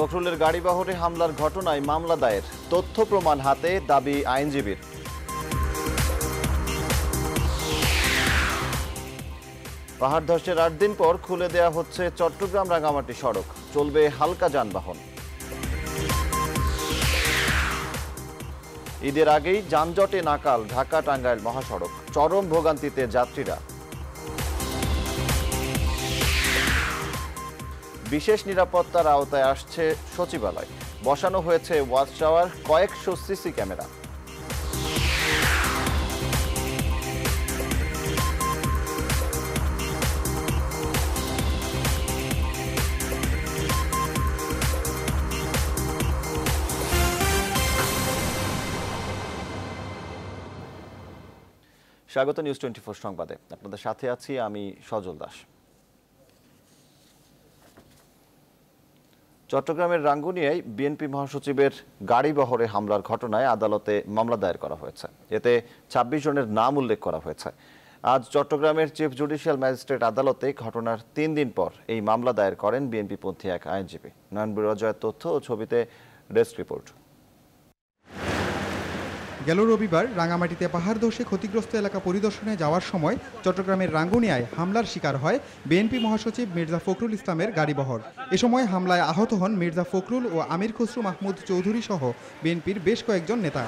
ফখরুলের গাড়িবাহরে হামলার ঘটনায় মামলা দায়ের তথ্য প্রমাণ হাতে দাবি আইনজীবীর পাহাড় ধসের আট দিন পর খুলে দেয়া হচ্ছে চট্টগ্রাম রাঙামাটি সড়ক চলবে হালকা যানবাহন ঈদের আগেই যানজটে নাকাল ঢাকা টাঙ্গাইল মহাসড়ক চরম ভোগান্তিতে যাত্রীরা বিশেষ নিরাপত্তার আওতায় আসছে সচিবালয় বসানো হয়েছে ওয়াচ টাওয়ার কয়েকশো সিসি ক্যামেরা স্বাগত নিউজ টোয়েন্টি ফোর সংবাদে আপনাদের সাথে আছি আমি সজল দাস চট্টগ্রামের রাঙ্গুনিয়ায় বিএনপি মহাসচিবের গাড়িবহরে হামলার ঘটনায় আদালতে মামলা দায়ের করা হয়েছে এতে ২৬ জনের নাম উল্লেখ করা হয়েছে আজ চট্টগ্রামের চিফ জুডিশিয়াল ম্যাজিস্ট্রেট আদালতে ঘটনার তিন দিন পর এই মামলা দায়ের করেন বিএনপিপন্থী এক আইনজীবী নয়ন বিরজয়ের তথ্য ও ছবিতে ডেস্ক রিপোর্ট গেল রবিবার রাঙামাটিতে পাহাড় ধসে ক্ষতিগ্রস্ত এলাকা পরিদর্শনে যাওয়ার সময় চট্টগ্রামের রাঙ্গুনিয়ায় হামলার শিকার হয় বিএনপি মহাসচিব মির্জা ফখরুল ইসলামের গাড়িবহর এ সময় হামলায় আহত হন মির্জা ফখরুল ও আমির খসরু মাহমুদ চৌধুরী সহ বিএনপির বেশ কয়েকজন নেতা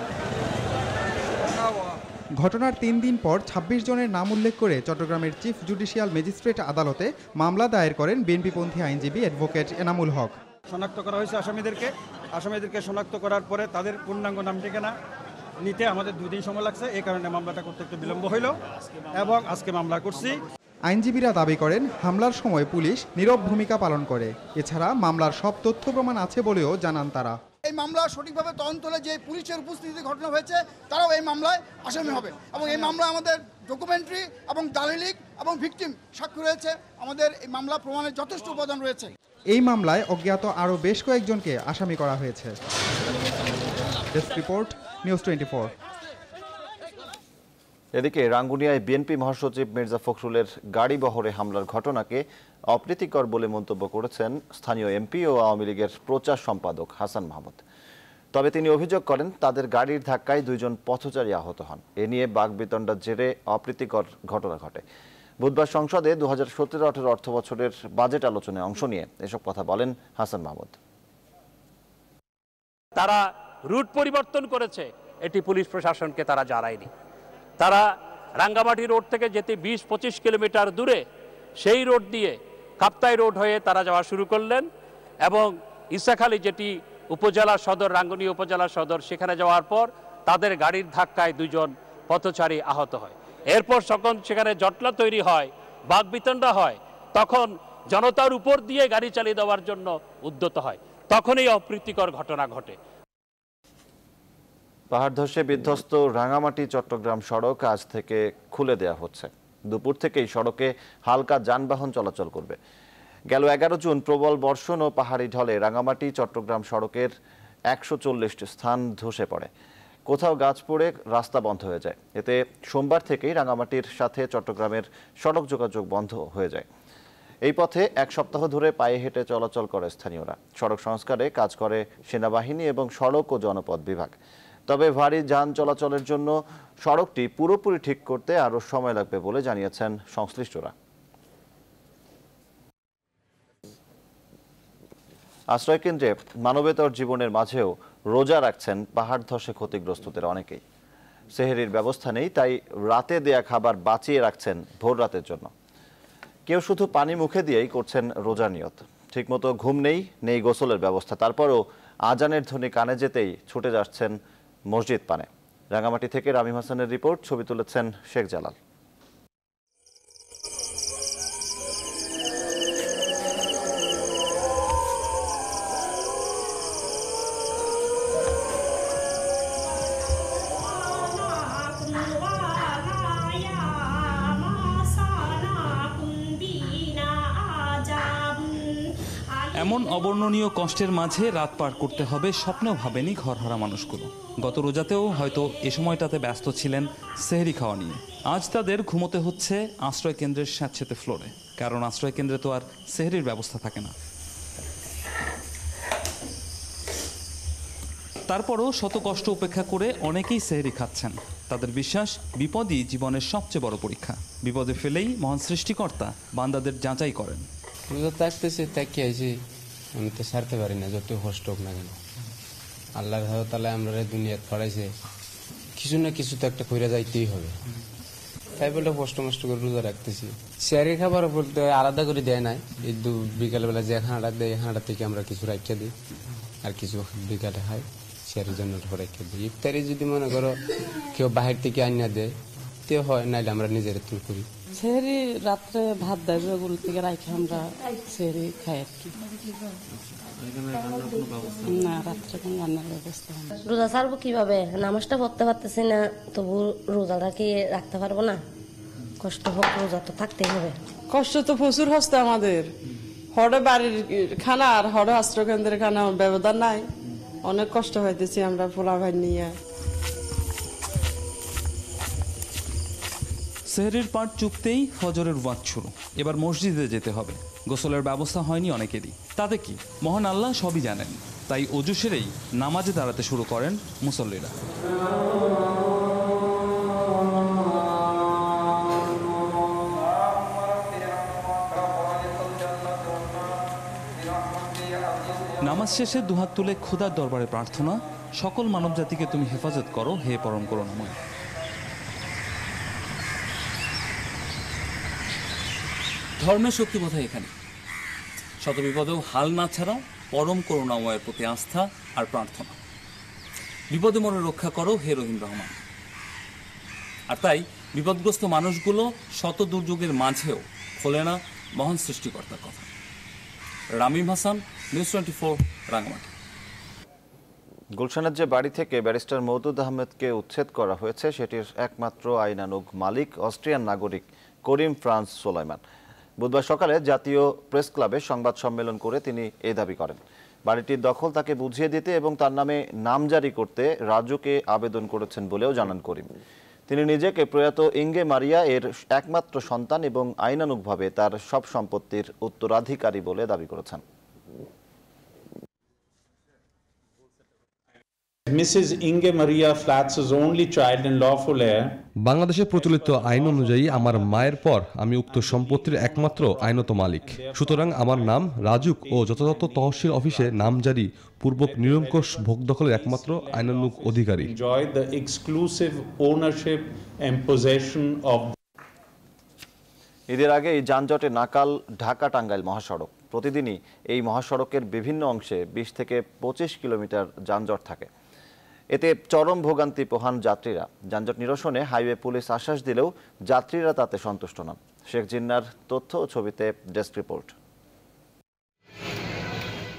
ঘটনার তিন দিন পর ২৬ জনের নাম উল্লেখ করে চট্টগ্রামের চিফ জুডিশিয়াল ম্যাজিস্ট্রেট আদালতে মামলা দায়ের করেন বিএনপিপন্থী আইনজীবী অ্যাডভোকেট এনামুল হক শনাক্ত করা হয়েছে আসামিদেরকে আসামিদেরকে শনাক্ত করার পরে তাদের পূর্ণাঙ্গ নাম ঠিকানা নিতে আমাদের দুই দিন সময় লাগছে এই কারণে মামলাটা করতে একটু বিলম্ব হইল এবং আজকে মামলা করছি আইনজীবীরা দাবি করেন হামলার সময় পুলিশ নীরব ভূমিকা পালন করে এছাড়া মামলার সব তথ্য প্রমাণ আছে বলেও জানান তারা এই মামলা সঠিকভাবে তদন্ত হলে যে পুলিশের উপস্থিতিতে ঘটনা হয়েছে তারাও এই মামলায় আসামি হবে এবং এই মামলা আমাদের ডকুমেন্টারি এবং দালিলিক এবং ভিকটিম সাক্ষ্য রয়েছে আমাদের এই মামলা প্রমাণের যথেষ্ট উপাদান রয়েছে এই মামলায় অজ্ঞাত আরও বেশ কয়েকজনকে আসামি করা হয়েছে ডেস্ক রিপোর্ট নিউজ টোয়েন্টি এদিকে রাঙ্গুনিয়ায় বিএনপি মহাসচিব মির্জা ফখরুলের গাড়ি বহরে হামলার ঘটনাকে অপ্রীতিকর বলে মন্তব্য করেছেন স্থানীয় এমপি ও আওয়ামী লীগের প্রচার সম্পাদক হাসান মাহমুদ তবে তিনি অভিযোগ করেন তাদের গাড়ির ধাক্কায় দুইজন পথচারী আহত হন এ নিয়ে বাগবিতণ্ডার জেরে অপ্রীতিকর ঘটনা ঘটে বুধবার সংসদে দু হাজার সতেরো আঠেরো অর্থ বছরের বাজেট আলোচনায় অংশ নিয়ে এসব কথা বলেন হাসান মাহমুদ তারা রুট পরিবর্তন করেছে এটি পুলিশ প্রশাসনকে তারা জানায়নি তারা রাঙ্গামাটি রোড থেকে যেতে বিশ পঁচিশ কিলোমিটার দূরে সেই রোড দিয়ে কাপ্তাই রোড হয়ে তারা যাওয়া শুরু করলেন এবং ইসাখালি যেটি উপজেলা সদর রাঙ্গনী উপজেলা সদর সেখানে যাওয়ার পর তাদের গাড়ির ধাক্কায় দুজন পথচারী আহত হয় এরপর সকল সেখানে জটলা তৈরি হয় বাঘবিতণ্ডা হয় তখন জনতার উপর দিয়ে গাড়ি চালিয়ে দেওয়ার জন্য উদ্যত হয় তখনই অপ্রীতিকর ঘটনা ঘটে পাহাড় ধসে বিধ্বস্ত রাঙামাটি চট্টগ্রাম সড়ক আজ থেকে খুলে দেয়া হচ্ছে দুপুর থেকেই সড়কে হালকা যানবাহন চলাচল করবে গেল এগারো জুন প্রবল বর্ষণ ও পাহাড়ি ঢলে রাঙামাটি চট্টগ্রাম সড়কের একশো চল্লিশটি স্থান ধসে পড়ে কোথাও গাছ পড়ে রাস্তা বন্ধ হয়ে যায় এতে সোমবার থেকেই রাঙামাটির সাথে চট্টগ্রামের সড়ক যোগাযোগ বন্ধ হয়ে যায় এই পথে এক সপ্তাহ ধরে পায়ে হেঁটে চলাচল করে স্থানীয়রা সড়ক সংস্কারে কাজ করে সেনাবাহিনী এবং সড়ক ও জনপথ বিভাগ তবে ভারী যান চলাচলের জন্য সড়কটি পুরোপুরি ঠিক করতে আরও সময় লাগবে বলে জানিয়েছেন সংশ্লিষ্টরা আশ্রয়কেন্দ্রে মানবেতর জীবনের মাঝেও রোজা রাখছেন পাহাড় ধসে ক্ষতিগ্রস্তদের অনেকেই সেহেরির ব্যবস্থা নেই তাই রাতে দেয়া খাবার বাঁচিয়ে রাখছেন ভোর রাতের জন্য কেউ শুধু পানি মুখে দিয়েই করছেন রোজা নিয়ত ঠিকমতো ঘুম নেই নেই গোসলের ব্যবস্থা তারপরও আজানের ধ্বনি কানে যেতেই ছুটে যাচ্ছেন মসজিদ পানে রাঙামাটি থেকে রামিম হাসানের রিপোর্ট ছবি তুলেছেন শেখ জালাল এমন অবর্ণনীয় কষ্টের মাঝে রাত পার করতে হবে স্বপ্নেও ভাবেনি ঘরহারা মানুষগুলো গত রোজাতেও হয়তো এ সময়টাতে ব্যস্ত ছিলেন সেহরি খাওয়া নিয়ে আজ তাদের ঘুমোতে হচ্ছে আশ্রয় কেন্দ্রের স্যাঁতসেতে ফ্লোরে কারণ আশ্রয় কেন্দ্রে তো আর সেহরির ব্যবস্থা থাকে না তারপরও শত কষ্ট উপেক্ষা করে অনেকেই সেহরি খাচ্ছেন তাদের বিশ্বাস বিপদই জীবনের সবচেয়ে বড় পরীক্ষা বিপদে ফেলেই মহান সৃষ্টিকর্তা বান্দাদের যাচাই করেন থাকতেছে তাকিয়ে আমি তো সারতে পারি না যত কষ্ট হোক না কেন আল্লাহ তাহলে আমরা দুনিয়া ফড়াইছে কিছু না কিছু তো একটা কইরা যাইতেই হবে তাই বলে কষ্ট মষ্ট করে রোজা রাখতেছি শেয়ারের খাবার বলতে আলাদা করে দেয় নাই এই দু বিকালবেলা যে খানাটা দেয় খানাটা থেকে আমরা কিছু রাখিয়ে দিই আর কিছু বিকালে খাই শেয়ারের জন্য রাখিয়ে দিই ইফতারি যদি মনে করো কেউ বাহির থেকে আনিয়া দেয় তে হয় নাইলে আমরা নিজের তুল করি সেহেরি রাত্রে ভাত দেয় ওগুলো থেকে রাখি আমরা সেহেরি খাই আর কি না রাত্রে কোনো রান্নার ব্যবস্থা রোজা ছাড়বো কিভাবে নামাজটা পড়তে পারতেছি না তবু রোজাটা কি রাখতে পারবো না কষ্ট হোক রোজা তো থাকতেই হবে কষ্ট তো প্রচুর হস্ত আমাদের হরে বাড়ির খানা আর হরে কেন্দ্রের খানা ব্যবধান নাই অনেক কষ্ট হইতেছি আমরা ফোলা ভাই নিয়ে সেহরির পাট চুপতেই ফজরের ওয়াজ শুরু এবার মসজিদে যেতে হবে গোসলের ব্যবস্থা হয়নি অনেকেরই তাতে কি মহান আল্লাহ সবই জানেন তাই অজু সেরেই নামাজে দাঁড়াতে শুরু করেন মুসল্লিরা নামাজ শেষে দুহাত তুলে খোদার দরবারে প্রার্থনা সকল মানবজাতিকে তুমি হেফাজত করো হে পরম করুণাময় ধর্মের শক্তি বোধহয় এখানে শত বিপদেও হাল না ছাড়া পরম করুণাময়ের প্রতি আস্থা আর প্রার্থনা বিপদে মনে রক্ষা করো হে রহিম রহমান আর তাই বিপদগ্রস্ত মানুষগুলো শত দুর্যোগের মাঝেও খোলে না মহান সৃষ্টিকর্তার কথা Ramim Hasan news twenty four Rangamati গুলশানের যে বাড়ি থেকে ব্যারিস্টার মৌদুদ আহমেদকে উচ্ছেদ করা হয়েছে সেটির একমাত্র আইনানুগ মালিক অস্ট্রিয়ান নাগরিক করিম ফ্রান্স সোলাইমান বুধবার সকালে জাতীয় প্রেস ক্লাবে সংবাদ সম্মেলন করে তিনি এ দাবি করেন বাড়িটির দখল তাকে বুঝিয়ে দিতে এবং তার নামে নাম জারি করতে রাজুকে আবেদন করেছেন বলেও জানান করিম তিনি নিজেকে প্রয়াত ইঙ্গে মারিয়া এর একমাত্র সন্তান এবং আইনানুগভাবে তার সব সম্পত্তির উত্তরাধিকারী বলে দাবি করেছেন Mrs Inge Maria Plaatz is only child in lawful বাংলাদেশের প্রচলিত আইন অনুযায়ী আমার মায়ের পর আমি উক্ত সম্পত্তির একমাত্র আইনত মালিক সুতরাং আমার নাম রাজুক ও যথাযথ তহসিল অফিসে নাম জারি পূর্বক নিরঙ্কুশ ভোগ দখলের একমাত্র আইনানুক অধিকারী জয় the exclusive ownership and of ঈদের আগে এই যানজটে নাকাল ঢাকা টাঙ্গাইল মহাসড়ক প্রতিদিনই এই মহাসড়কের বিভিন্ন অংশে বিশ থেকে পঁচিশ কিলোমিটার যানজট থাকে এতে চরম ভোগান্তি পোহান যাত্রীরা যানজট নিরসনে হাইওয়ে পুলিশ আশ্বাস দিলেও যাত্রীরা তাতে সন্তুষ্ট নন শেখ জিন্নার তথ্য ও ছবিতে ডেস্ক রিপোর্ট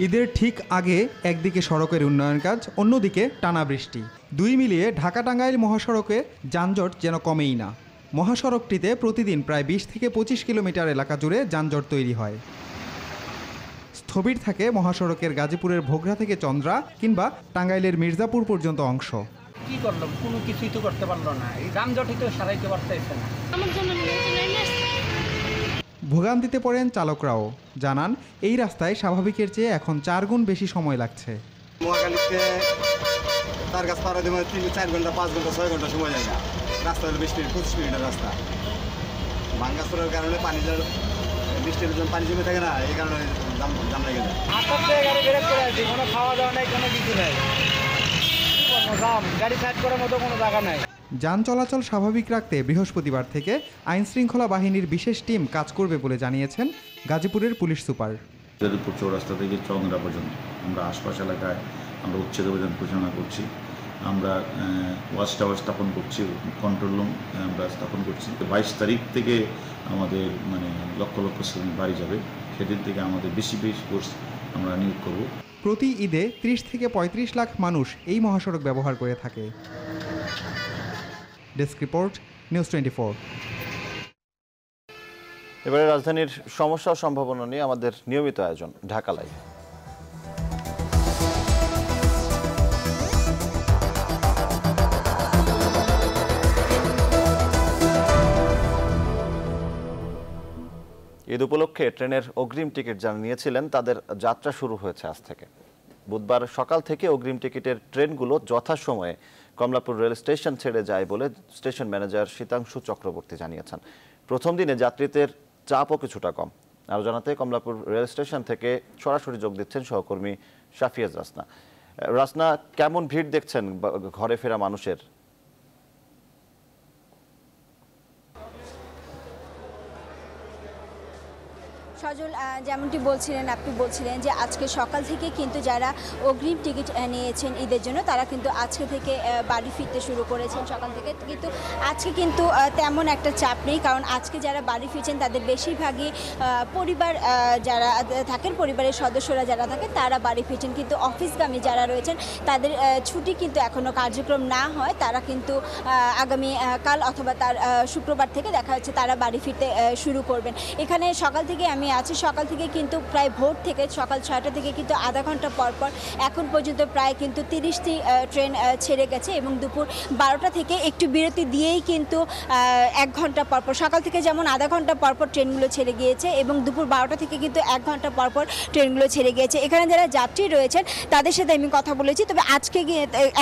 ঈদের ঠিক আগে একদিকে সড়কের উন্নয়ন কাজ অন্যদিকে টানা বৃষ্টি দুই মিলিয়ে ঢাকা টাঙ্গাইল মহাসড়কে যানজট যেন কমেই না মহাসড়কটিতে প্রতিদিন প্রায় বিশ থেকে পঁচিশ কিলোমিটার এলাকা জুড়ে যানজট তৈরি হয় স্থবির থাকে মহাসড়কের গাজীপুরের ভোগরা থেকে চন্দ্রা কিংবা টাঙ্গাইলের মির্জাপুর পর্যন্ত অংশ কি করলো কোনো কিছুই তো করতে পারলো না এই রামজটি তো সারাইতে পারতেছে না ভোগান্তিতে পড়েন চালকরাও জানান এই রাস্তায় স্বাভাবিকের চেয়ে এখন চার গুণ বেশি সময় লাগছে তার চার ঘন্টা পাঁচ ঘন্টা ছয় ঘন্টা সময় রাস্তা রাস্তা কারণে পানি বৃষ্টির জন্য পানি জমে থাকে না এই কারণে দাম দাম লেগে যায় আসার থেকে গাড়ি বেরেক করে আসছি কোনো খাওয়া দাওয়া নেই কোনো কিছু নেই দাম গাড়ি সাইড করার মতো কোনো জায়গা নেই যান চলাচল স্বাভাবিক রাখতে বৃহস্পতিবার থেকে আইনশৃঙ্খলা বাহিনীর বিশেষ টিম কাজ করবে বলে জানিয়েছেন গাজীপুরের পুলিশ সুপার যাদবপুর চৌরাস্তা থেকে চন্দ্রা পর্যন্ত আমরা আশপাশ এলাকায় আমরা উচ্ছেদ অভিযান ঘোষণা করছি আমরা ওয়াচ টাওয়ার স্থাপন করছি কন্ট্রোল রুম আমরা স্থাপন করছি বাইশ তারিখ থেকে আমাদের মানে লক্ষ লক্ষ শ্রমিক বাড়ি যাবে সেদিন থেকে আমাদের বেশি বেশি কোর্স আমরা নিয়োগ করব প্রতি ঈদে ত্রিশ থেকে ৩৫ লাখ মানুষ এই মহাসড়ক ব্যবহার করে থাকে ডেস্ক রিপোর্ট নিউজ টোয়েন্টি এবারে রাজধানীর সমস্যা সম্ভাবনা নিয়ে আমাদের নিয়মিত আয়োজন ঢাকা লাইভ ঈদ উপলক্ষে ট্রেনের অগ্রিম টিকিট যারা নিয়েছিলেন তাদের যাত্রা শুরু হয়েছে আজ থেকে বুধবার সকাল থেকে অগ্রিম টিকিটের ট্রেনগুলো যথাসময়ে কমলাপুর রেল স্টেশন ছেড়ে যায় বলে স্টেশন ম্যানেজার শীতাংশু চক্রবর্তী জানিয়েছেন প্রথম দিনে যাত্রীদের চাপও কিছুটা কম আরও জানাতে কমলাপুর রেল স্টেশন থেকে সরাসরি যোগ দিচ্ছেন সহকর্মী সাফিয়াজ রাসনা রাসনা কেমন ভিড় দেখছেন ঘরে ফেরা মানুষের সজল যেমনটি বলছিলেন আপনি বলছিলেন যে আজকে সকাল থেকে কিন্তু যারা অগ্রিম টিকিট নিয়েছেন ঈদের জন্য তারা কিন্তু আজকে থেকে বাড়ি ফিরতে শুরু করেছেন সকাল থেকে কিন্তু আজকে কিন্তু তেমন একটা চাপ নেই কারণ আজকে যারা বাড়ি ফিরছেন তাদের বেশিরভাগই পরিবার যারা থাকেন পরিবারের সদস্যরা যারা থাকেন তারা বাড়ি ফিরছেন কিন্তু অফিসগামী যারা রয়েছেন তাদের ছুটি কিন্তু এখনও কার্যক্রম না হয় তারা কিন্তু আগামী কাল অথবা তার শুক্রবার থেকে দেখা যাচ্ছে তারা বাড়ি ফিরতে শুরু করবেন এখানে সকাল থেকে আমি আছে সকাল থেকে কিন্তু প্রায় ভোর থেকে সকাল ছয়টা থেকে কিন্তু আধা ঘন্টা পরপর এখন পর্যন্ত প্রায় কিন্তু তিরিশটি ট্রেন ছেড়ে গেছে এবং দুপুর বারোটা থেকে একটু বিরতি দিয়েই কিন্তু এক ঘন্টা পরপর সকাল থেকে যেমন আধা ঘন্টা পরপর ট্রেনগুলো ছেড়ে গিয়েছে এবং দুপুর বারোটা থেকে কিন্তু এক ঘন্টা পরপর ট্রেনগুলো ছেড়ে গিয়েছে এখানে যারা যাত্রী রয়েছেন তাদের সাথে আমি কথা বলেছি তবে আজকে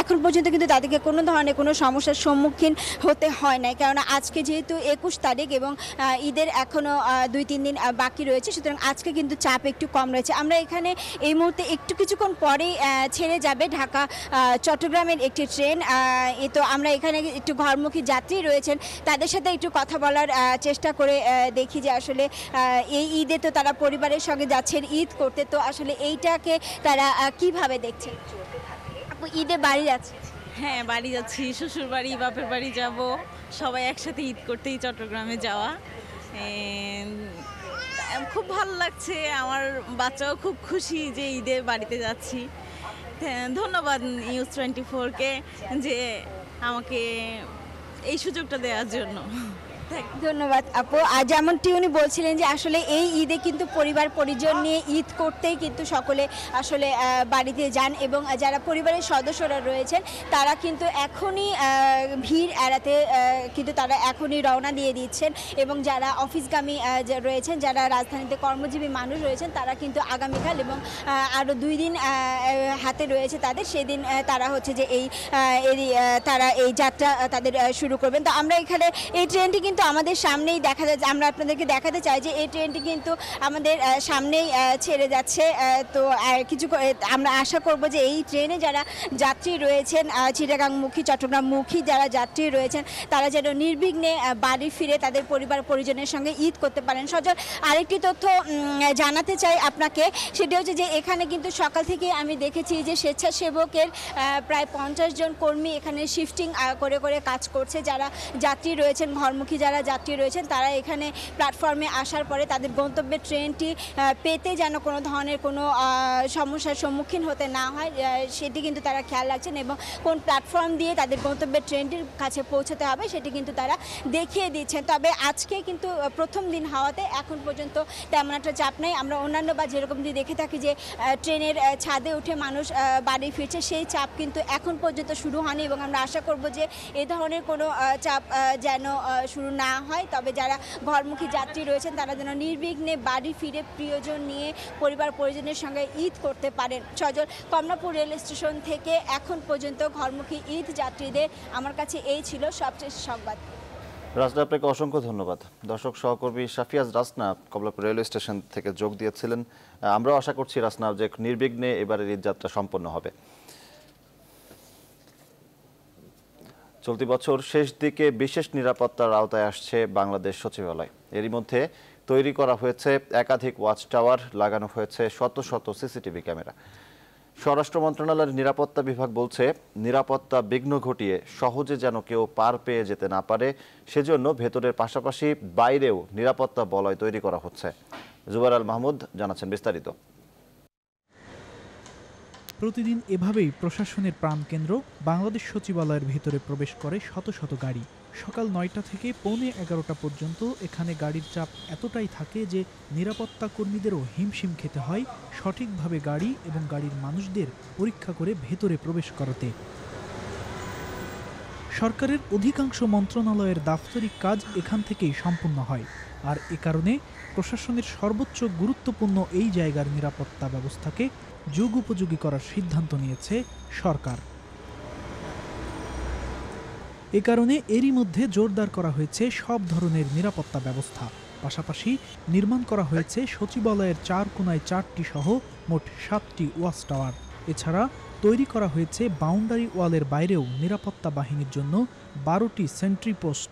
এখন পর্যন্ত কিন্তু তাদেরকে কোনো ধরনের কোনো সমস্যার সম্মুখীন হতে হয় না কেননা আজকে যেহেতু একুশ তারিখ এবং ঈদের এখনও দুই তিন দিন বাকি রয়েছে রয়েছে সুতরাং আজকে কিন্তু চাপ একটু কম রয়েছে আমরা এখানে এই মুহূর্তে একটু কিছুক্ষণ পরেই ছেড়ে যাবে ঢাকা চট্টগ্রামের একটি ট্রেন এ তো আমরা এখানে একটু ঘরমুখী যাত্রী রয়েছেন তাদের সাথে একটু কথা বলার চেষ্টা করে দেখি যে আসলে এই ঈদে তো তারা পরিবারের সঙ্গে যাচ্ছেন ঈদ করতে তো আসলে এইটাকে তারা কিভাবে দেখছেন আপু ঈদে বাড়ি যাচ্ছে হ্যাঁ বাড়ি যাচ্ছি শ্বশুর বাড়ি বাপের বাড়ি যাব সবাই একসাথে ঈদ করতেই চট্টগ্রামে যাওয়া খুব ভালো লাগছে আমার বাচ্চাও খুব খুশি যে ঈদে বাড়িতে যাচ্ছি ধন্যবাদ নিউজ টোয়েন্টি ফোরকে যে আমাকে এই সুযোগটা দেওয়ার জন্য ধন্যবাদ আপু আর যেমনটি উনি বলছিলেন যে আসলে এই ঈদে কিন্তু পরিবার পরিজন নিয়ে ঈদ করতেই কিন্তু সকলে আসলে বাড়িতে যান এবং যারা পরিবারের সদস্যরা রয়েছেন তারা কিন্তু এখনই ভিড় এড়াতে কিন্তু তারা এখনই রওনা দিয়ে দিচ্ছেন এবং যারা অফিসগামী রয়েছেন যারা রাজধানীতে কর্মজীবী মানুষ রয়েছেন তারা কিন্তু আগামীকাল এবং আরও দুই দিন হাতে রয়েছে তাদের সেদিন তারা হচ্ছে যে এই তারা এই যাত্রা তাদের শুরু করবেন তো আমরা এখানে এই ট্রেনটি কিন্তু কিন্তু আমাদের সামনেই দেখা যাচ্ছে আমরা আপনাদেরকে দেখাতে চাই যে এই ট্রেনটি কিন্তু আমাদের সামনেই ছেড়ে যাচ্ছে তো কিছু আমরা আশা করব যে এই ট্রেনে যারা যাত্রী রয়েছেন চিটাগাংমুখী চট্টগ্রামমুখী যারা যাত্রী রয়েছেন তারা যেন নির্বিঘ্নে বাড়ি ফিরে তাদের পরিবার পরিজনের সঙ্গে ঈদ করতে পারেন সজল আরেকটি তথ্য জানাতে চাই আপনাকে সেটি হচ্ছে যে এখানে কিন্তু সকাল থেকে আমি দেখেছি যে স্বেচ্ছাসেবকের প্রায় পঞ্চাশ জন কর্মী এখানে শিফটিং করে করে কাজ করছে যারা যাত্রী রয়েছেন ঘরমুখী যারা যারা যাত্রী রয়েছেন তারা এখানে প্ল্যাটফর্মে আসার পরে তাদের গন্তব্যে ট্রেনটি পেতে যেন কোনো ধরনের কোনো সমস্যার সম্মুখীন হতে না হয় সেটি কিন্তু তারা খেয়াল রাখছেন এবং কোন প্ল্যাটফর্ম দিয়ে তাদের গন্তব্যে ট্রেনটির কাছে পৌঁছতে হবে সেটি কিন্তু তারা দেখিয়ে দিচ্ছেন তবে আজকে কিন্তু প্রথম দিন হাওয়াতে এখন পর্যন্ত তেমন একটা চাপ নেই আমরা অন্যান্য বা যেরকম যদি দেখে থাকি যে ট্রেনের ছাদে উঠে মানুষ বাড়ি ফিরছে সেই চাপ কিন্তু এখন পর্যন্ত শুরু হয়নি এবং আমরা আশা করব যে এ ধরনের কোনো চাপ যেন শুরু না হয় তবে যারা ঘরমুখী যাত্রী রয়েছেন তারা যেন নির্বিঘ্নে বাড়ি ফিরে প্রিয়জন নিয়ে পরিবার পরিজনের সঙ্গে ঈদ করতে পারেন সজল কমলাপুর রেল স্টেশন থেকে এখন পর্যন্ত ঘরমুখী ঈদ যাত্রীদের আমার কাছে এই ছিল সবচেয়ে সংবাদ রাজনা আপনাকে অসংখ্য ধন্যবাদ দর্শক সহকর্মী সাফিয়াজ রাসনা কমলাপুর রেলওয়ে স্টেশন থেকে যোগ দিয়েছিলেন আমরাও আশা করছি রাসনা যে নির্বিঘ্নে এবারের ঈদ যাত্রা সম্পন্ন হবে চলতি বছর শেষ দিকে বিশেষ নিরাপত্তার আওতায় আসছে বাংলাদেশ সচিবালয় এরই মধ্যে তৈরি করা হয়েছে একাধিক ওয়াচ টাওয়ার লাগানো হয়েছে শত শত সিসিটিভি ক্যামেরা স্বরাষ্ট্র মন্ত্রণালয়ের নিরাপত্তা বিভাগ বলছে নিরাপত্তা বিঘ্ন ঘটিয়ে সহজে যেন কেউ পার পেয়ে যেতে না পারে সেজন্য ভেতরের পাশাপাশি বাইরেও নিরাপত্তা বলয় তৈরি করা হচ্ছে জুবার আল মাহমুদ জানাচ্ছেন বিস্তারিত প্রতিদিন এভাবেই প্রশাসনের প্রাণকেন্দ্র বাংলাদেশ সচিবালয়ের ভেতরে প্রবেশ করে শত শত গাড়ি সকাল নয়টা থেকে পৌনে এগারোটা পর্যন্ত এখানে গাড়ির চাপ এতটাই থাকে যে নিরাপত্তা কর্মীদেরও হিমশিম খেতে হয় সঠিকভাবে গাড়ি এবং গাড়ির মানুষদের পরীক্ষা করে ভেতরে প্রবেশ করাতে সরকারের অধিকাংশ মন্ত্রণালয়ের দাপ্তরিক কাজ এখান থেকেই সম্পূর্ণ হয় আর এ কারণে প্রশাসনের সর্বোচ্চ গুরুত্বপূর্ণ এই জায়গার নিরাপত্তা ব্যবস্থাকে যুগ উপযোগী করার সিদ্ধান্ত নিয়েছে সরকার এ কারণে এরই মধ্যে জোরদার করা হয়েছে সব ধরনের নিরাপত্তা ব্যবস্থা পাশাপাশি নির্মাণ করা হয়েছে সচিবালয়ের চার কোনায় চারটি সহ মোট সাতটি ওয়াচ টাওয়ার এছাড়া তৈরি করা হয়েছে বাউন্ডারি ওয়ালের বাইরেও নিরাপত্তা বাহিনীর জন্য বারোটি সেন্ট্রি পোস্ট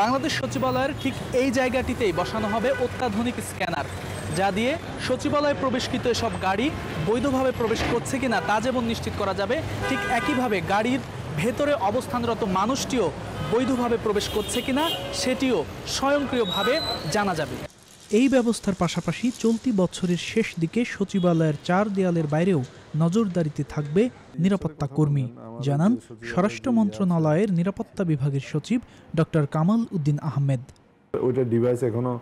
বাংলাদেশ সচিবালয়ের ঠিক এই জায়গাটিতেই বসানো হবে অত্যাধুনিক স্ক্যানার যা দিয়ে সচিবালয়ে প্রবেশকৃত এসব গাড়ি বৈধভাবে প্রবেশ করছে কিনা তা যেমন নিশ্চিত করা যাবে ঠিক একইভাবে গাড়ির ভেতরে অবস্থানরত মানুষটিও বৈধভাবে প্রবেশ করছে কিনা সেটিও স্বয়ংক্রিয়ভাবে জানা যাবে এই ব্যবস্থার পাশাপাশি চলতি বছরের শেষ দিকে সচিবালয়ের চার দেয়ালের বাইরেও নজরদারিতে থাকবে নিরাপত্তা কর্মী জানান স্বরাষ্ট্র মন্ত্রণালয়ের নিরাপত্তা বিভাগের সচিব ডক্টর কামাল উদ্দিন আহমেদ ওইটা ডিভাইস এখনো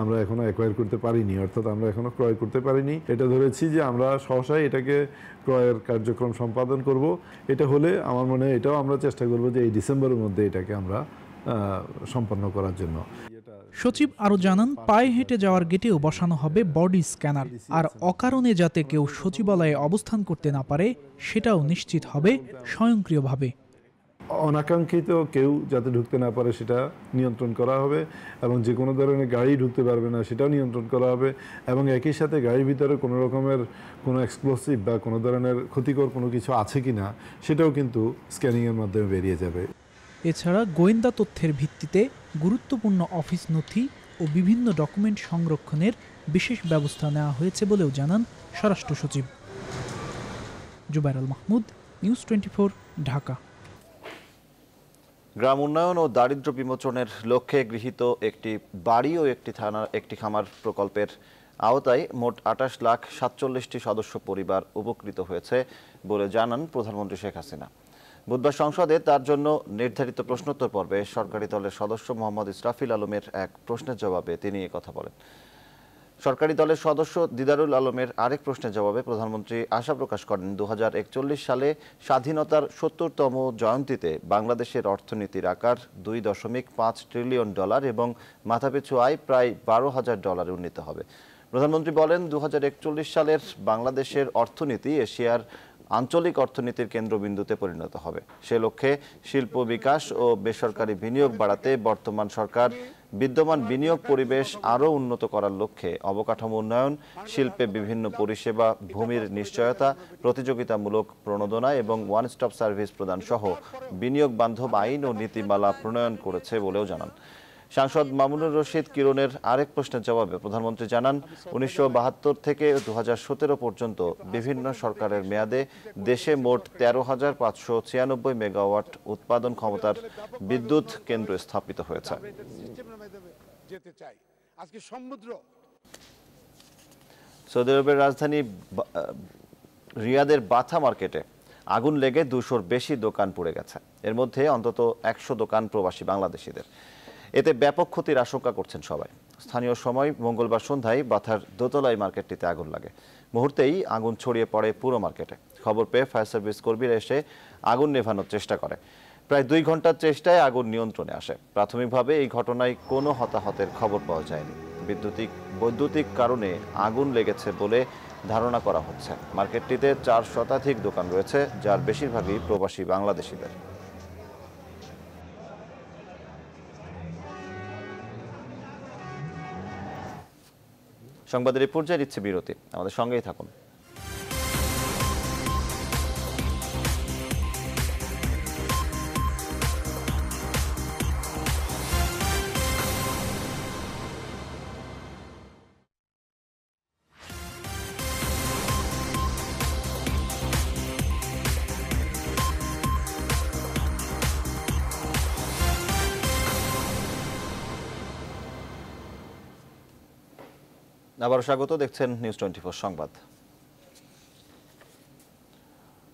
আমরা এখনো অ্যাকোয়ার করতে পারিনি অর্থাৎ আমরা এখনো ক্রয় করতে পারিনি এটা ধরেছি যে আমরা সহসায় এটাকে ক্রয়ের কার্যক্রম সম্পাদন করব এটা হলে আমার মনে হয় এটাও আমরা চেষ্টা করব যে এই ডিসেম্বরের মধ্যে এটাকে আমরা সম্পন্ন করার জন্য সচিব আরও জানান পায়ে হেঁটে যাওয়ার গেটেও বসানো হবে বডি স্ক্যানার আর অকারণে যাতে কেউ সচিবালয়ে অবস্থান করতে না পারে সেটাও নিশ্চিত হবে স্বয়ংক্রিয়ভাবে অনাকাঙ্ক্ষিত কেউ যাতে ঢুকতে না পারে সেটা নিয়ন্ত্রণ করা হবে এবং যে কোনো ধরনের গাড়ি ঢুকতে পারবে না সেটাও নিয়ন্ত্রণ করা হবে এবং একই সাথে গাড়ির ভিতরে কোনো রকমের কোনো এক্সপ্লোসিভ বা কোনো ধরনের ক্ষতিকর কোনো কিছু আছে কি না সেটাও কিন্তু স্ক্যানিংয়ের মাধ্যমে বেরিয়ে যাবে এছাড়া গোয়েন্দা তথ্যের ভিত্তিতে গুরুত্বপূর্ণ অফিস নথি ও বিভিন্ন ডকুমেন্ট সংরক্ষণের বিশেষ ব্যবস্থা নেওয়া হয়েছে বলেও জানান স্বরাষ্ট্র সচিব জুবাইর আল মাহমুদ নিউজ টোয়েন্টি ঢাকা গ্রাম উন্নয়ন ও দারিদ্র বিমোচনের লক্ষ্যে গৃহীত একটি বাড়ি ও একটি থানা একটি খামার প্রকল্পের আওতায় মোট আটাশ লাখ সাতচল্লিশটি সদস্য পরিবার উপকৃত হয়েছে বলে জানান প্রধানমন্ত্রী শেখ হাসিনা বুধবার সংসদে তার জন্য নির্ধারিত প্রশ্নোত্তর পর্বে সরকারি দলের সদস্য মোহাম্মদ ইসরাফিল আলমের এক প্রশ্নের জবাবে তিনি কথা বলেন সরকারি দলের সদস্য দিদারুল আলমের আরেক প্রশ্নের জবাবে প্রধানমন্ত্রী আশা প্রকাশ করেন দু সালে স্বাধীনতার সত্তরতম জয়ন্তীতে বাংলাদেশের অর্থনীতির আকার দুই দশমিক পাঁচ ট্রিলিয়ন ডলার এবং মাথাপিছু আয় প্রায় বারো হাজার ডলারে উন্নীত হবে প্রধানমন্ত্রী বলেন দু সালের বাংলাদেশের অর্থনীতি এশিয়ার আঞ্চলিক অর্থনীতির কেন্দ্রবিন্দুতে পরিণত হবে সে লক্ষ্যে শিল্প বিকাশ ও বেসরকারি বিনিয়োগ বাড়াতে বর্তমান সরকার বিদ্যমান বিনিয়োগ পরিবেশ আরও উন্নত করার লক্ষ্যে অবকাঠামো উন্নয়ন শিল্পে বিভিন্ন পরিষেবা ভূমির নিশ্চয়তা প্রতিযোগিতামূলক প্রণোদনা এবং ওয়ান স্টপ সার্ভিস প্রদান সহ বিনিয়োগ বান্ধব আইন ও নীতিমালা প্রণয়ন করেছে বলেও জানান সাংসদ মামুনুর রশিদ কিরণের আরেক প্রশ্নের জবাবে প্রধানমন্ত্রী জানান উনিশশো থেকে দু পর্যন্ত বিভিন্ন সরকারের মেয়াদে দেশে মোট তেরো হাজার পাঁচশো ছিয়ানব্বই মেগাওয়াট উৎপাদন ক্ষমতার বিদ্যুৎ কেন্দ্র স্থাপিত হয়েছে সৌদি আরবের রাজধানী রিয়াদের বাথা মার্কেটে আগুন লেগে দুশোর বেশি দোকান পুড়ে গেছে এর মধ্যে অন্তত একশো দোকান প্রবাসী বাংলাদেশিদের এতে ব্যাপক ক্ষতির আশঙ্কা করছেন সবাই স্থানীয় সময় মঙ্গলবার সন্ধ্যায় বাথার দোতলাই মার্কেটটিতে আগুন লাগে মুহূর্তেই আগুন ছড়িয়ে পড়ে পুরো মার্কেটে খবর পেয়ে ফায়ার সার্ভিস কর্মীরা এসে আগুন নেভানোর চেষ্টা করে প্রায় দুই ঘন্টার চেষ্টায় আগুন নিয়ন্ত্রণে আসে প্রাথমিকভাবে এই ঘটনায় কোনো হতাহতের খবর পাওয়া যায়নি বিদ্যুতিক বৈদ্যুতিক কারণে আগুন লেগেছে বলে ধারণা করা হচ্ছে মার্কেটটিতে চার শতাধিক দোকান রয়েছে যার বেশিরভাগই প্রবাসী বাংলাদেশিদের সংবাদের এই পর্যায়ে দিচ্ছে বিরতি আমাদের সঙ্গেই থাকুন আবারও স্বাগত দেখছেন নিউজ টোয়েন্টি সংবাদ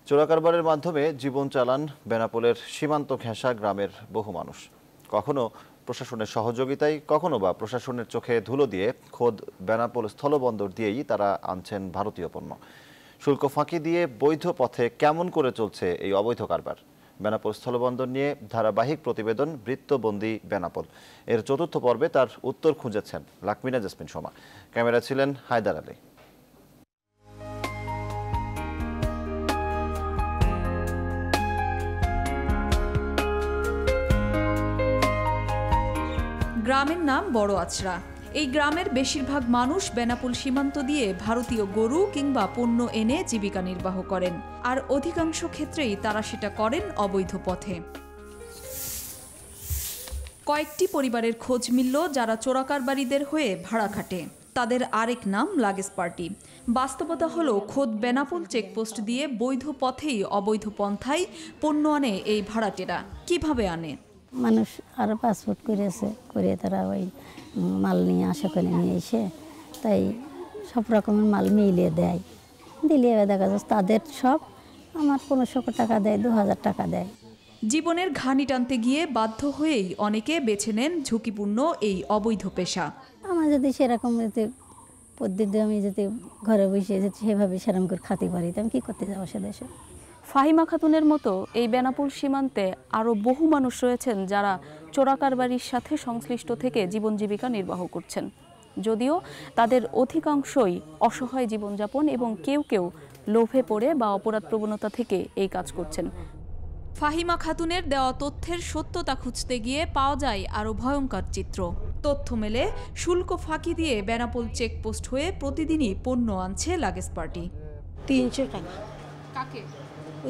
চোরাকারবারের মাধ্যমে জীবন চালান বেনাপোলের সীমান্ত ঘেঁষা গ্রামের বহু মানুষ কখনো প্রশাসনের সহযোগিতায় কখনো বা প্রশাসনের চোখে ধুলো দিয়ে খোদ বেনাপোল স্থলবন্দর দিয়েই তারা আনছেন ভারতীয় পণ্য শুল্ক ফাঁকি দিয়ে বৈধ পথে কেমন করে চলছে এই অবৈধ কারবার বেনাপোল স্থলবন্দর নিয়ে ধারাবাহিক প্রতিবেদন বৃত্তবন্দী বেনাপোল এর চতুর্থ পর্বে তার উত্তর খুঁজেছেন লাকমিনা জাসমিন সোমা ক্যামেরা ছিলেন হায়দার আলী গ্রামের নাম বড় আছড়া এই গ্রামের বেশিরভাগ মানুষ বেনাপুল সীমান্ত দিয়ে ভারতীয় গরু কিংবা পণ্য এনে জীবিকা নির্বাহ করেন আর অধিকাংশ ক্ষেত্রেই তারা সেটা করেন অবৈধ পথে কয়েকটি পরিবারের খোঁজ মিলল যারা চোরাকারবারীদের হয়ে ভাড়া খাটে তাদের আরেক নাম লাগেজ পার্টি বাস্তবতা হলো খোদ বেনাপোল চেকপোস্ট দিয়ে বৈধ পথেই অবৈধ পন্থায় পণ্য আনে এই ভাড়াটেরা কিভাবে আনে মানুষ আরও পাসপোর্ট করেছে করে তারা ওই মাল নিয়ে আসে করে নিয়ে এসে তাই সব রকমের মাল মিলিয়ে দেয় দিলে দেখা যাচ্ছে তাদের সব আমার পনেরোশো টাকা দেয় দু হাজার টাকা দেয় জীবনের ঘানি টানতে গিয়ে বাধ্য হয়েই অনেকে বেছে নেন ঝুঁকিপূর্ণ এই অবৈধ পেশা আমার যদি সেরকম যদি পদ্ধতি আমি যদি ঘরে বসে যেতে সেভাবে সেরকম করে খাতে পারি তো আমি কী করতে যাবো সে দেশে ফাহিমা খাতুনের মতো এই বেনাপুল সীমান্তে আরও বহু মানুষ রয়েছেন যারা চোরাকারবারির সাথে সংশ্লিষ্ট থেকে জীবন জীবিকা নির্বাহ করছেন যদিও তাদের অধিকাংশই অসহায় জীবনযাপন এবং কেউ কেউ লোভে পড়ে বা অপরাধ প্রবণতা থেকে এই কাজ করছেন ফাহিমা খাতুনের দেওয়া তথ্যের সত্যতা খুঁজতে গিয়ে পাওয়া যায় আরও ভয়ঙ্কর চিত্র তথ্য মেলে শুল্ক ফাঁকি দিয়ে বেনাপোল চেকপোস্ট হয়ে প্রতিদিনই পণ্য আনছে লাগেজ পার্টি তিনশো টাকা কাকে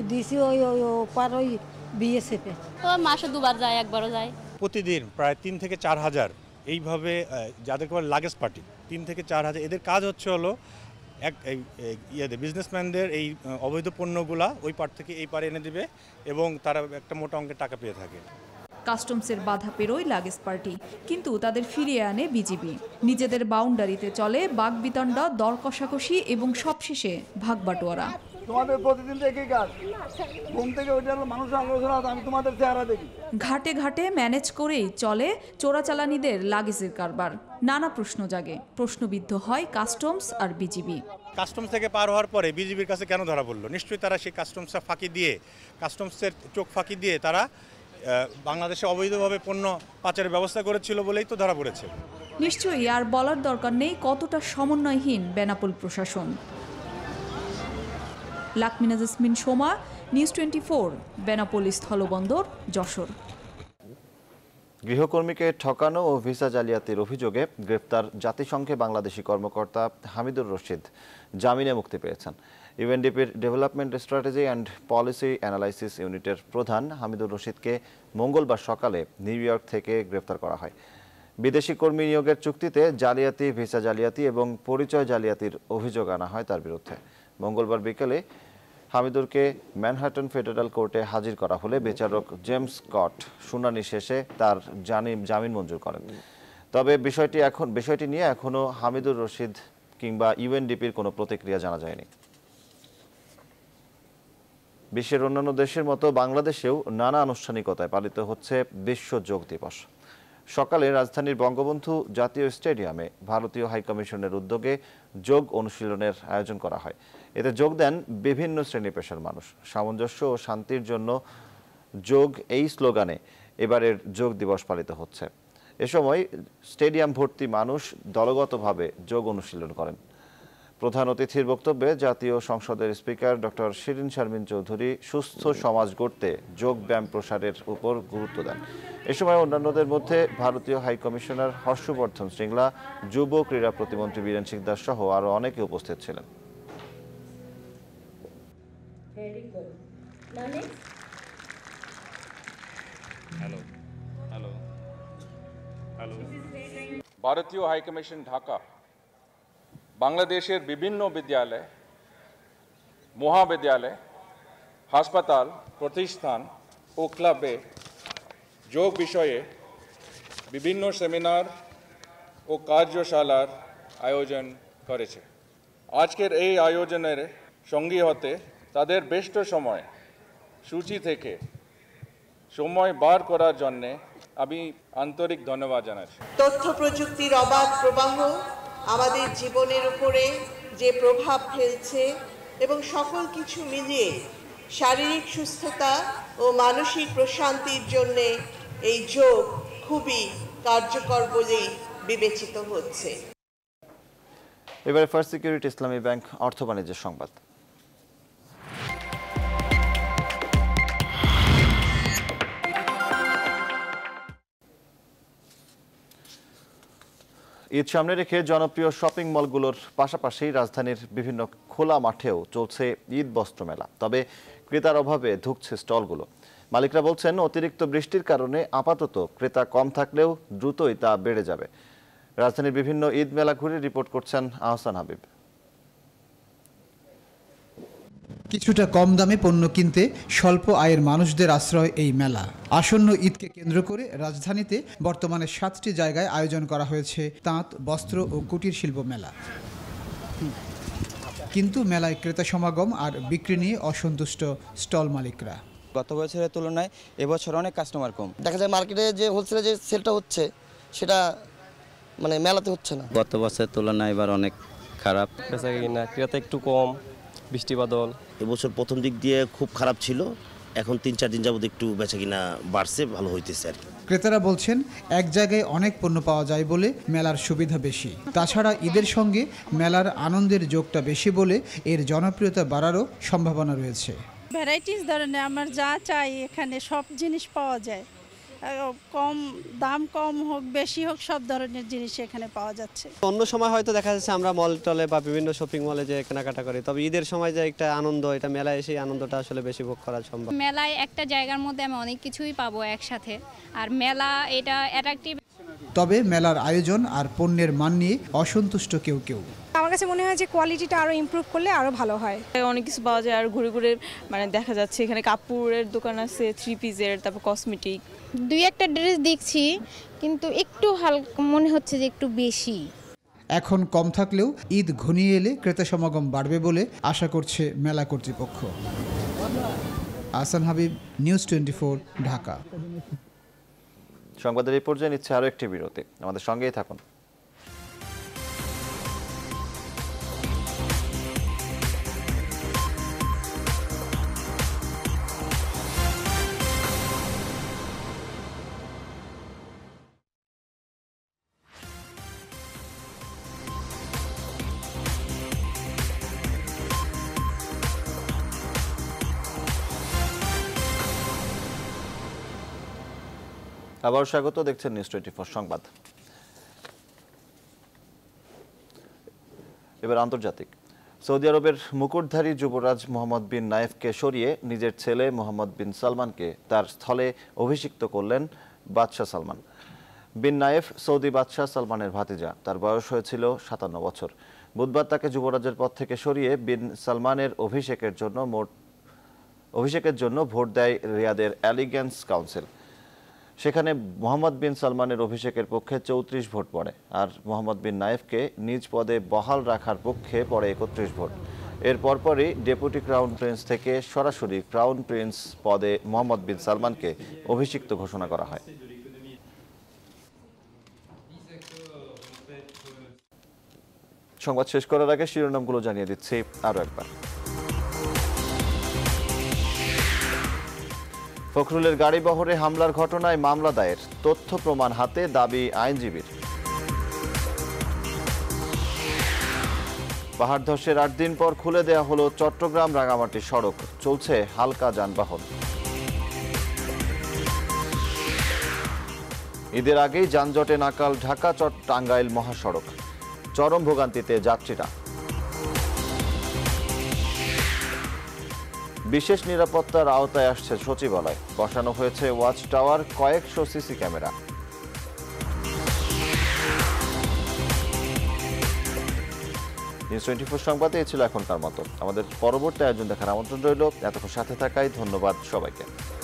ডিসি ওই ওই ওই বিএসএফে মাসে দুবার যায় একবারও যায় প্রতিদিন প্রায় তিন থেকে চার হাজার এইভাবে যাদেরকে বলে লাগেজ পার্টি তিন থেকে চার হাজার এদের কাজ হচ্ছে হলো এক ইয়েতে বিজনেসম্যানদের এই ইয়ে অবৈধ পণ্যগুলা ওই পার থেকে এই পারে এনে দেবে এবং তারা একটা মোটা অঙ্কের টাকা পেয়ে থাকে কাস্টমসের বাধা পেরোয় লাগেজ পার্টি কিন্তু তাদের ফিরিয়ে আনে বিজিবি নিজেদের বাউন্ডারিতে চলে বিতণ্ডা দর কষাকষি এবং সবশেষে ভাগবাটোয়ারা তোমাদের প্রতিদিন ঘুম থেকে আমি তোমাদের ঘাটে ঘাটে ম্যানেজ করেই চলে চোরাচালানিদের লাগেজের কারবার নানা প্রশ্ন জাগে প্রশ্নবিদ্ধ হয় কাস্টমস আর বিজিবি কাস্টমস থেকে পার হওয়ার পরে বিজিবির কাছে কেন ধরা পড়লো নিশ্চয়ই তারা সেই কাস্টমসটা ফাঁকি দিয়ে কাস্টমসের চোখ ফাঁকি দিয়ে তারা বাংলাদেশে অবৈধভাবে পণ্য পাচারের ব্যবস্থা করেছিল বলেই তো ধরা পড়েছে নিশ্চয়ই আর বলার দরকার নেই কতটা সমন্বয়হীন বেনাপোল প্রশাসন লাকমিনাজাসমিন সোমা নিউজ টোয়েন্টি ফোর বেনাপোলি স্থলবন্দর যশোর গৃহকর্মীকে ঠকানো ও ভিসা জালিয়াতির অভিযোগে গ্রেপ্তার জাতিসংঘে বাংলাদেশি কর্মকর্তা হামিদুর রশিদ জামিনে মুক্তি পেয়েছেন ইউএনডিপির development strategy and policy analysis ইউনিটের প্রধান হামিদুর রশিদকে মঙ্গলবার সকালে নিউ ইয়র্ক থেকে গ্রেপ্তার করা হয় বিদেশি কর্মী নিয়োগের চুক্তিতে জালিয়াতি ভিসা জালিয়াতি এবং পরিচয় জালিয়াতির অভিযোগ আনা হয় তার বিরুদ্ধে মঙ্গলবার বিকেলে হামিদুরকে ম্যানহাটন ফেডারেল কোর্টে হাজির করা হলে বিচারক জেমস স্কট শুনানি শেষে তার জামিন মঞ্জুর করেন তবে বিষয়টি এখন বিষয়টি নিয়ে এখনও হামিদুর রশিদ কিংবা ইউএনডিপির কোনো প্রতিক্রিয়া জানা যায়নি বিশ্বের অন্যান্য দেশের মতো বাংলাদেশেও নানা আনুষ্ঠানিকতায় পালিত হচ্ছে বিশ্ব যোগ দিবস সকালে রাজধানীর বঙ্গবন্ধু জাতীয় স্টেডিয়ামে ভারতীয় হাইকমিশনের উদ্যোগে যোগ অনুশীলনের আয়োজন করা হয় এতে যোগ দেন বিভিন্ন শ্রেণী পেশার মানুষ সামঞ্জস্য ও শান্তির জন্য যোগ এই স্লোগানে এবারের যোগ দিবস পালিত হচ্ছে এ সময় স্টেডিয়াম ভর্তি মানুষ দলগতভাবে যোগ অনুশীলন করেন প্রধান অতিথির বক্তব্যে জাতীয় সংসদের স্পিকার ডক্টর শিরিন শারমিন চৌধুরী সুস্থ সমাজ গড়তে যোগ ব্যায়াম প্রসারের উপর গুরুত্ব দেন এ সময় অন্যান্যদের মধ্যে ভারতীয় হাইকমিশনার হর্ষবর্ধন শৃঙ্গলা যুব ক্রীড়া প্রতিমন্ত্রী বীরেন সিং দাস সহ আরও অনেকে উপস্থিত ছিলেন ভারতীয় হাইকমিশন ঢাকা বাংলাদেশের বিভিন্ন বিদ্যালয় মহাবিদ্যালয় হাসপাতাল প্রতিষ্ঠান ও ক্লাবে যোগ বিষয়ে বিভিন্ন সেমিনার ও কার্যশালার আয়োজন করেছে আজকের এই আয়োজনের সঙ্গী হতে তাদের বেষ্ট সময় সূচি থেকে সময় বার করার জন্যে আমি আন্তরিক ধন্যবাদ জানাচ্ছি তথ্য প্রযুক্তির অবাধ প্রবাহ আমাদের জীবনের উপরে যে প্রভাব ফেলছে এবং সকল কিছু মিলিয়ে শারীরিক সুস্থতা ও মানসিক প্রশান্তির জন্যে এই যোগ খুবই কার্যকর বলেই বিবেচিত হচ্ছে এবারে ফার্স্ট সিকিউরিটি ইসলামী ব্যাংক অর্থ বাণিজ্যের সংবাদ ঈদ সামনে রেখে জনপ্রিয় শপিং মলগুলোর পাশাপাশি রাজধানীর বিভিন্ন খোলা মাঠেও চলছে ঈদ বস্ত্র মেলা তবে ক্রেতার অভাবে ধুকছে স্টলগুলো মালিকরা বলছেন অতিরিক্ত বৃষ্টির কারণে আপাতত ক্রেতা কম থাকলেও দ্রুতই তা বেড়ে যাবে রাজধানীর বিভিন্ন ঈদ মেলা ঘুরে রিপোর্ট করছেন আহসান হাবিব কিছুটা কম দামে পণ্য কিনতে স্বল্প আয়ের মানুষদের আশ্রয় এই মেলা আসন্ন ঈদকে কেন্দ্র করে রাজধানীতে বর্তমানে সাতটি জায়গায় আয়োজন করা হয়েছে তাঁত বস্ত্র ও কুটির শিল্প মেলা কিন্তু মেলায় ক্রেতা সমাগম আর বিক্রি নিয়ে অসন্তুষ্ট স্টল মালিকরা গত বছরের তুলনায় এবছর অনেক কাস্টমার কম দেখা যায় মার্কেটে যে হোলসেলে যে সেলটা হচ্ছে সেটা মানে মেলাতে হচ্ছে না গত বছরের তুলনায় এবার অনেক খারাপ ক্রেতা একটু কম বৃষ্টি বাদল এবছর প্রথম দিক দিয়ে খুব খারাপ ছিল এখন তিন চার দিন যাবত একটু বেচা কিনা বাড়ছে ভালো হইতেছে আর ক্রেতারা বলছেন এক জায়গায় অনেক পণ্য পাওয়া যায় বলে মেলার সুবিধা বেশি তাছাড়া ঈদের সঙ্গে মেলার আনন্দের যোগটা বেশি বলে এর জনপ্রিয়তা বাড়ারও সম্ভাবনা রয়েছে ভ্যারাইটিস ধরনের আমার যা চাই এখানে সব জিনিস পাওয়া যায় কম দাম কম হোক বেশি হোক সব ধরনের জিনিস এখানে পাওয়া যাচ্ছে অন্য সময় হয়তো দেখা যাচ্ছে আমরা মল টলে বা বিভিন্ন শপিং মলে যে কেনাকাটা করি তবে ঈদের সময় যে একটা আনন্দ এটা মেলায় এসে আনন্দটা আসলে বেশি ভোগ করা সম্ভব মেলায় একটা জায়গার মধ্যে আমি অনেক কিছুই পাবো একসাথে আর মেলা এটা অ্যাট্রাকটিভ তবে মেলার আয়োজন আর পণ্যের মান নিয়ে অসন্তুষ্ট কেউ কেউ আমার কাছে মনে হয় যে কোয়ালিটিটা আরও ইম্প্রুভ করলে আরও ভালো হয় অনেক কিছু পাওয়া যায় আর ঘুরে ঘুরে মানে দেখা যাচ্ছে এখানে কাপড়ের দোকান আছে থ্রি পিসের তারপর কসমেটিক দুই একটা ড্রেস দেখছি কিন্তু একটু হালকা মনে হচ্ছে যে একটু বেশি এখন কম থাকলেও ঈদ ঘনিয়ে এলে ক্রেতা সমাগম বাড়বে বলে আশা করছে মেলা কর্তৃপক্ষ আসান হাবিব নিউজ টোয়েন্টি ঢাকা সংবাদের এই পর্যায়ে নিচ্ছে আরও একটি বিরতি আমাদের সঙ্গেই থাকুন আবার স্বাগত দেখছেন নিউজ টোয়েন্টি সংবাদ এবার আন্তর্জাতিক সৌদি আরবের মুকুটধারী যুবরাজ মোহাম্মদ বিন নায়েফকে সরিয়ে নিজের ছেলে মোহাম্মদ বিন সালমানকে তার স্থলে অভিষিক্ত করলেন বাদশাহ সালমান বিন নায়েফ সৌদি বাদশাহ সালমানের ভাতিজা তার বয়স হয়েছিল সাতান্ন বছর বুধবার তাকে যুবরাজের পদ থেকে সরিয়ে বিন সালমানের অভিষেকের জন্য মোট অভিষেকের জন্য ভোট দেয় রিয়াদের অ্যালিগেন্স কাউন্সিল সেখানে মোহাম্মদ বিন সালমানের অভিষেকের পক্ষে চৌত্রিশ ভোট পড়ে আর মোহাম্মদ বিন নায়েফকে নিজ পদে বহাল রাখার পক্ষে পড়ে একত্রিশ ভোট এর পরপরই ডেপুটি ক্রাউন প্রিন্স থেকে সরাসরি ক্রাউন প্রিন্স পদে মোহাম্মদ বিন সালমানকে অভিষিক্ত ঘোষণা করা হয় সংবাদ শেষ করার আগে শিরোনামগুলো জানিয়ে দিচ্ছি আরও একবার ফখরুলের গাড়িবহরে হামলার ঘটনায় মামলা দায়ের তথ্য প্রমাণ হাতে দাবি আইনজীবীর পাহাড় ধসের আট দিন পর খুলে দেয়া হল চট্টগ্রাম রাঙামাটি সড়ক চলছে হালকা যানবাহন ঈদের আগেই যানজটে নাকাল ঢাকা চট টাঙ্গাইল মহাসড়ক চরম ভোগান্তিতে যাত্রীরা বিশেষ নিরাপত্তার আওতায় আসছে সচিবালয় বসানো হয়েছে ওয়াচ টাওয়ার কয়েকশো CC camera news twenty four সংবাদে এ ছিল এখনকার মতো আমাদের পরবর্তী আয়োজন দেখার আমন্ত্রণ রইল এতক্ষণ সাথে থাকায় ধন্যবাদ সবাইকে